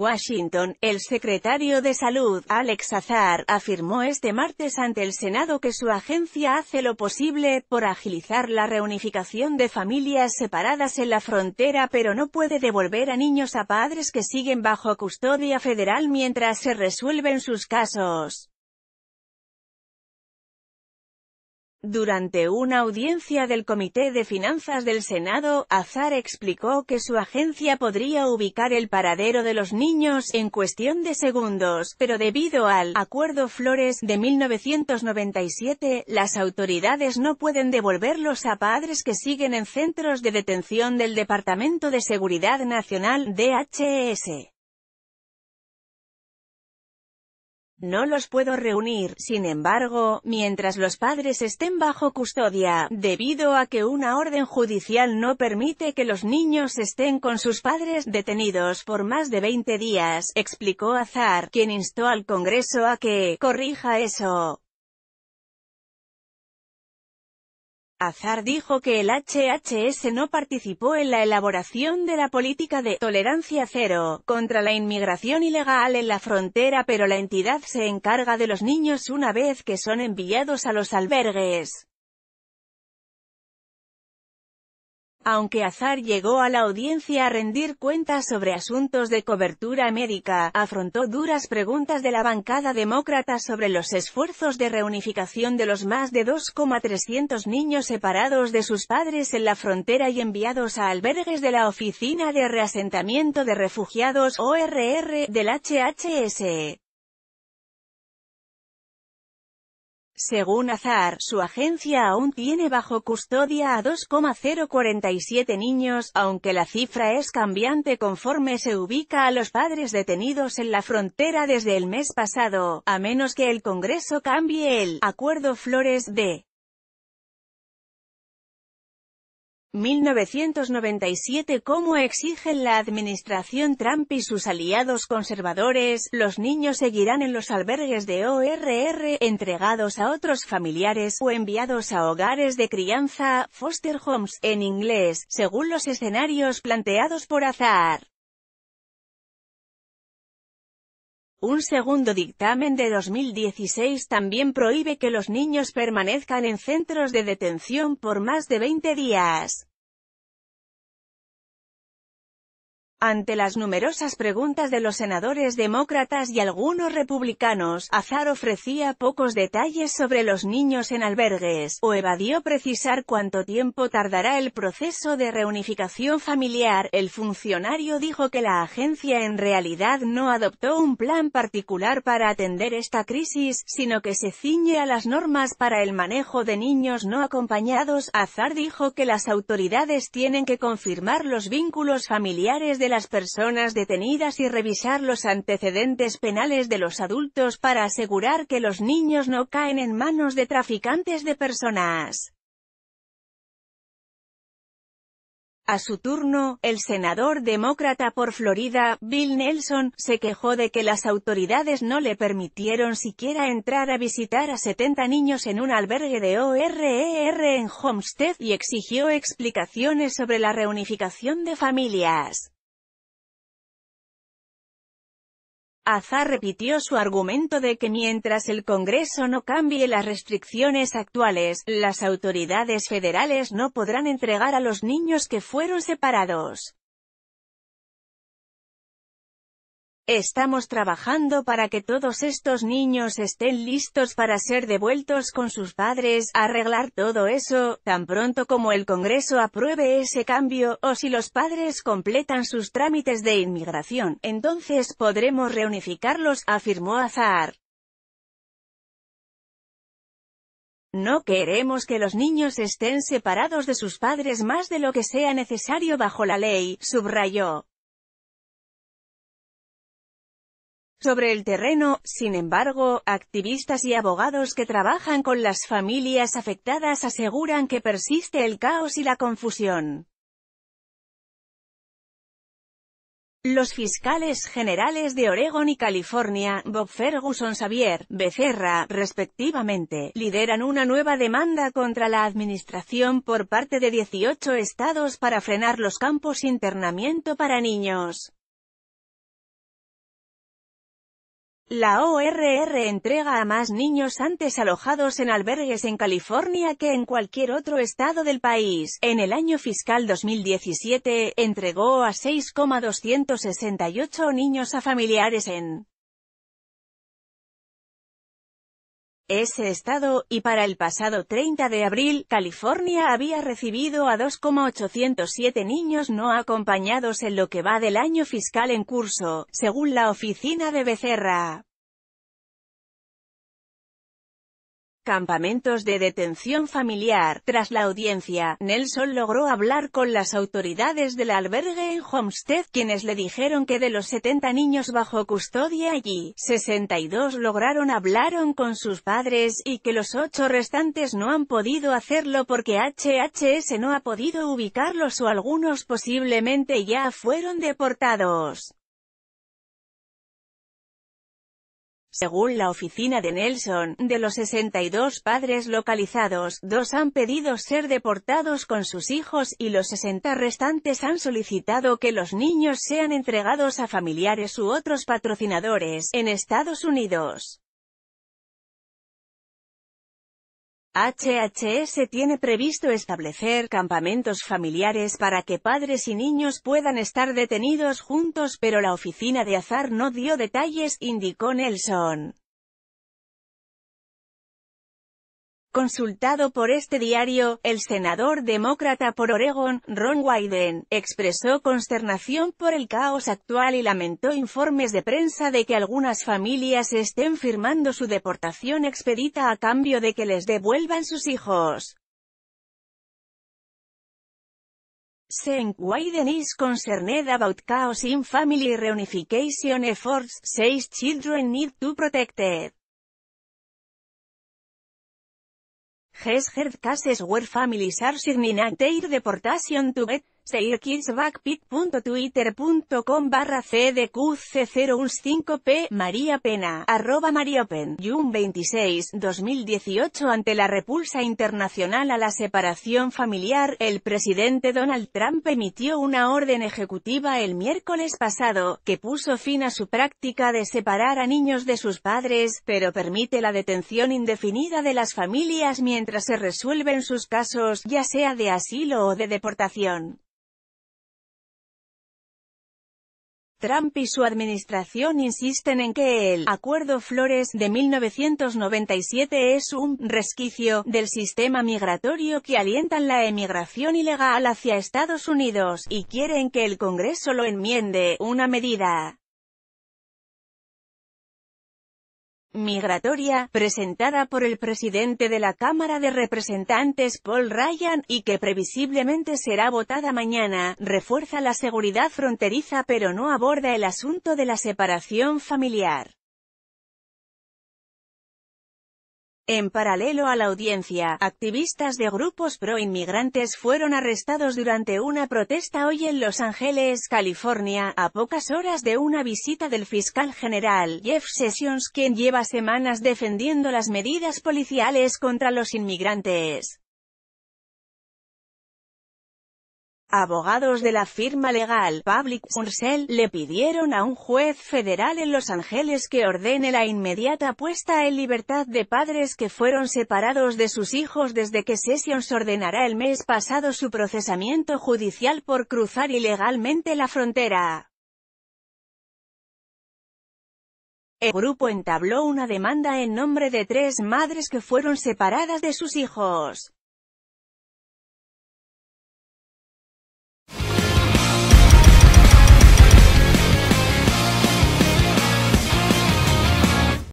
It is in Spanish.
Washington, el secretario de Salud, Alex Azar, afirmó este martes ante el Senado que su agencia hace lo posible por agilizar la reunificación de familias separadas en la frontera pero no puede devolver a niños a padres que siguen bajo custodia federal mientras se resuelven sus casos. Durante una audiencia del Comité de Finanzas del Senado, Azar explicó que su agencia podría ubicar el paradero de los niños en cuestión de segundos, pero debido al Acuerdo Flores de 1997, las autoridades no pueden devolverlos a padres que siguen en centros de detención del Departamento de Seguridad Nacional, DHS. E No los puedo reunir, sin embargo, mientras los padres estén bajo custodia, debido a que una orden judicial no permite que los niños estén con sus padres detenidos por más de 20 días, explicó Azar, quien instó al Congreso a que corrija eso. Azar dijo que el HHS no participó en la elaboración de la política de «tolerancia cero» contra la inmigración ilegal en la frontera pero la entidad se encarga de los niños una vez que son enviados a los albergues. Aunque Azar llegó a la audiencia a rendir cuentas sobre asuntos de cobertura médica, afrontó duras preguntas de la bancada demócrata sobre los esfuerzos de reunificación de los más de 2,300 niños separados de sus padres en la frontera y enviados a albergues de la Oficina de Reasentamiento de Refugiados, ORR, del HHS. E. Según Azar, su agencia aún tiene bajo custodia a 2,047 niños, aunque la cifra es cambiante conforme se ubica a los padres detenidos en la frontera desde el mes pasado, a menos que el Congreso cambie el Acuerdo Flores de 1997 Como exigen la administración Trump y sus aliados conservadores, los niños seguirán en los albergues de ORR, entregados a otros familiares o enviados a hogares de crianza, foster homes, en inglés, según los escenarios planteados por Azar. Un segundo dictamen de 2016 también prohíbe que los niños permanezcan en centros de detención por más de 20 días. Ante las numerosas preguntas de los senadores demócratas y algunos republicanos, Azar ofrecía pocos detalles sobre los niños en albergues, o evadió precisar cuánto tiempo tardará el proceso de reunificación familiar. El funcionario dijo que la agencia en realidad no adoptó un plan particular para atender esta crisis, sino que se ciñe a las normas para el manejo de niños no acompañados. Azar dijo que las autoridades tienen que confirmar los vínculos familiares de las personas detenidas y revisar los antecedentes penales de los adultos para asegurar que los niños no caen en manos de traficantes de personas. A su turno, el senador demócrata por Florida, Bill Nelson, se quejó de que las autoridades no le permitieron siquiera entrar a visitar a 70 niños en un albergue de ORER e en Homestead y exigió explicaciones sobre la reunificación de familias. Azar repitió su argumento de que mientras el Congreso no cambie las restricciones actuales, las autoridades federales no podrán entregar a los niños que fueron separados. Estamos trabajando para que todos estos niños estén listos para ser devueltos con sus padres, arreglar todo eso, tan pronto como el Congreso apruebe ese cambio, o si los padres completan sus trámites de inmigración, entonces podremos reunificarlos, afirmó Azar. No queremos que los niños estén separados de sus padres más de lo que sea necesario bajo la ley, subrayó. Sobre el terreno, sin embargo, activistas y abogados que trabajan con las familias afectadas aseguran que persiste el caos y la confusión. Los fiscales generales de Oregón y California, Bob Ferguson Xavier, Becerra, respectivamente, lideran una nueva demanda contra la administración por parte de 18 estados para frenar los campos internamiento para niños. La ORR entrega a más niños antes alojados en albergues en California que en cualquier otro estado del país. En el año fiscal 2017, entregó a 6,268 niños a familiares en ese estado, y para el pasado 30 de abril, California había recibido a 2,807 niños no acompañados en lo que va del año fiscal en curso, según la oficina de Becerra. Campamentos de detención familiar. Tras la audiencia, Nelson logró hablar con las autoridades del albergue en Homestead, quienes le dijeron que de los 70 niños bajo custodia allí, 62 lograron hablaron con sus padres y que los 8 restantes no han podido hacerlo porque HHS no ha podido ubicarlos o algunos posiblemente ya fueron deportados. Según la oficina de Nelson, de los 62 padres localizados, dos han pedido ser deportados con sus hijos y los 60 restantes han solicitado que los niños sean entregados a familiares u otros patrocinadores en Estados Unidos. HHS tiene previsto establecer campamentos familiares para que padres y niños puedan estar detenidos juntos pero la oficina de azar no dio detalles, indicó Nelson. Consultado por este diario, el senador demócrata por Oregon, Ron Wyden, expresó consternación por el caos actual y lamentó informes de prensa de que algunas familias estén firmando su deportación expedita a cambio de que les devuelvan sus hijos. Wyden is concerned about chaos in family reunification efforts, says children need to protected. Hes heard cases where families are signing a deportation to sailkidsbackpit.twitter.com barra cdqc015p María Pena, arroba Mariopen, Jun 26, 2018 Ante la repulsa internacional a la separación familiar, el presidente Donald Trump emitió una orden ejecutiva el miércoles pasado, que puso fin a su práctica de separar a niños de sus padres, pero permite la detención indefinida de las familias mientras se resuelven sus casos, ya sea de asilo o de deportación. Trump y su administración insisten en que el Acuerdo Flores de 1997 es un resquicio del sistema migratorio que alientan la emigración ilegal hacia Estados Unidos, y quieren que el Congreso lo enmiende, una medida migratoria, presentada por el presidente de la Cámara de Representantes Paul Ryan, y que previsiblemente será votada mañana, refuerza la seguridad fronteriza pero no aborda el asunto de la separación familiar. En paralelo a la audiencia, activistas de grupos pro-inmigrantes fueron arrestados durante una protesta hoy en Los Ángeles, California, a pocas horas de una visita del fiscal general Jeff Sessions quien lleva semanas defendiendo las medidas policiales contra los inmigrantes. Abogados de la firma legal Public Counsel le pidieron a un juez federal en Los Ángeles que ordene la inmediata puesta en libertad de padres que fueron separados de sus hijos desde que Sessions ordenará el mes pasado su procesamiento judicial por cruzar ilegalmente la frontera. El grupo entabló una demanda en nombre de tres madres que fueron separadas de sus hijos.